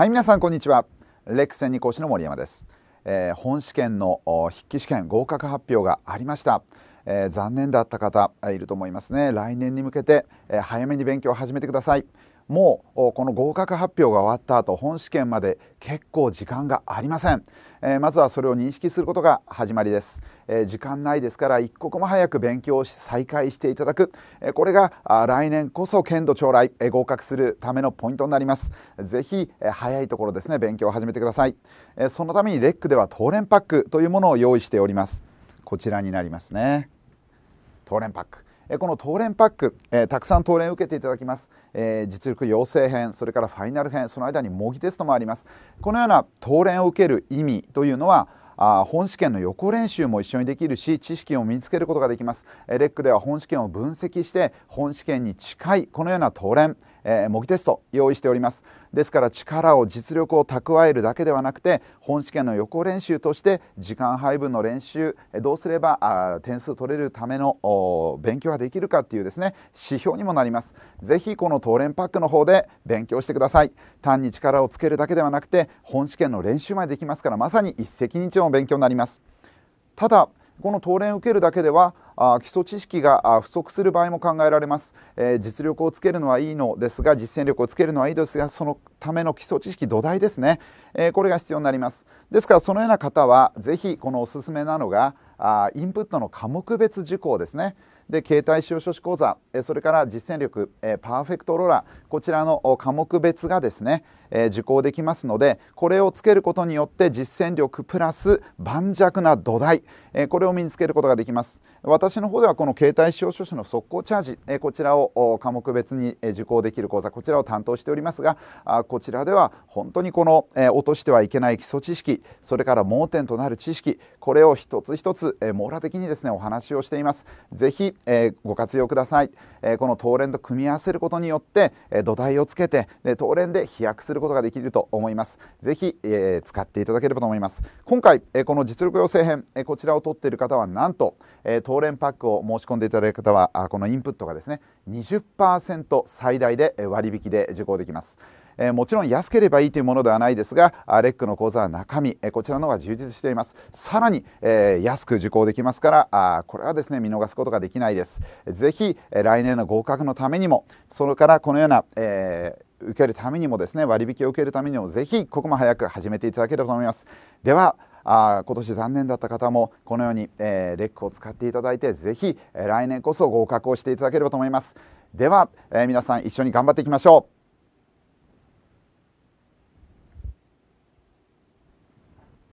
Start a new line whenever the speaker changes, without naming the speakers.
はい皆さんこんにちはレック専任講師の森山です、えー、本試験の筆記試験合格発表がありました、えー、残念だった方いると思いますね来年に向けて、えー、早めに勉強を始めてくださいもうこの合格発表が終わった後本試験まで結構時間がありません、えー、まずはそれを認識することが始まりです、えー、時間ないですから一刻も早く勉強を再開していただく、えー、これが来年こそ剣道将来、えー、合格するためのポイントになりますぜひ、えー、早いところですね勉強を始めてください、えー、そのためにレックでは当連パックというものを用意しておりますこちらになりますね当連パックこの東連パック、えー、たくさん東連受けていただきます、えー、実力養成編それからファイナル編その間に模擬テストもありますこのような東連を受ける意味というのはあ本試験の予行練習も一緒にできるし知識を身につけることができますレックでは本試験を分析して本試験に近いこのような東連えー、模擬テスト用意しておりますですから力を実力を蓄えるだけではなくて本試験の予行練習として時間配分の練習どうすれば点数取れるための勉強ができるかっていうですね指標にもなります是非この東連パックの方で勉強してください単に力をつけるだけではなくて本試験の練習までできますからまさに一石二鳥の勉強になりますただこの東連受けるだけではあ基礎知識が不足する場合も考えられます、え実力をつけるのはいいのですが実践力をつけるのはいいですがそのための基礎知識土台ですね、えこれが必要になりますですからそのような方は是非このおすすめなのがあインプットの科目別受講ですねで携帯使用書士講座、えそれから実践力、えパーフェクトローラーこちらの科目別がですね、え受講できますのでこれをつけることによって実践力プラス盤石な土台、えこれを身につけることができます私の方ではこの携帯使用書士の速攻チャージ、えこちらを科目別に受講できる講座こちらを担当しておりますがあこちらでは本当にこの、え落としてはいけない基礎知識それから盲点となる知識これを一つ一つ、え網羅的にですねお話をしていますぜひえご活用ください、えこの東連と組み合わせることによって、え土台をつけてで東連で飛躍することができると思いますぜひ、え使っていただければと思います今回、えこの実力養成編、えこちらを取っている方はなんと、え東連パックを申し込んでいただいた方はあこのインプットがですね20%最大で割引で受講できますえー、もちろん安ければいいというものではないですがレックの講座は中身、えこちらの方が充実していますさらに、えー、安く受講できますからあこれはですね見逃すことができないですぜひ来年の合格のためにもそれからこのような、えー受けるためにもですね割引を受けるためにもぜひここも早く始めていただければと思いますではあ今年残念だった方もこのように、えー、レックを使っていただいてぜひ、え来年こそ合格をしていただければと思いますでは、えー、皆さん一緒に頑張っていきましょう